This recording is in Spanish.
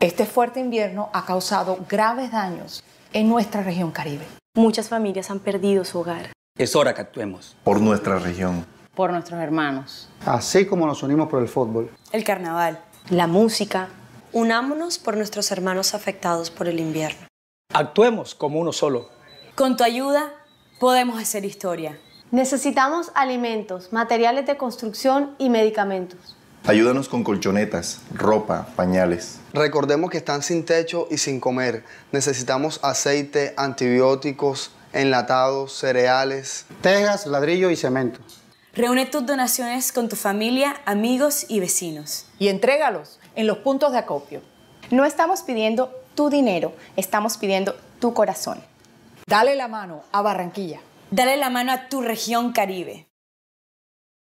Este fuerte invierno ha causado graves daños en nuestra región caribe. Muchas familias han perdido su hogar. Es hora que actuemos. Por nuestra región. Por nuestros hermanos. Así como nos unimos por el fútbol. El carnaval. La música. Unámonos por nuestros hermanos afectados por el invierno. Actuemos como uno solo. Con tu ayuda podemos hacer historia. Necesitamos alimentos, materiales de construcción y medicamentos. Ayúdanos con colchonetas, ropa, pañales. Recordemos que están sin techo y sin comer. Necesitamos aceite, antibióticos, enlatados, cereales. Tejas, ladrillo y cemento. Reúne tus donaciones con tu familia, amigos y vecinos. Y entrégalos en los puntos de acopio. No estamos pidiendo tu dinero, estamos pidiendo tu corazón. Dale la mano a Barranquilla. Dale la mano a tu región Caribe.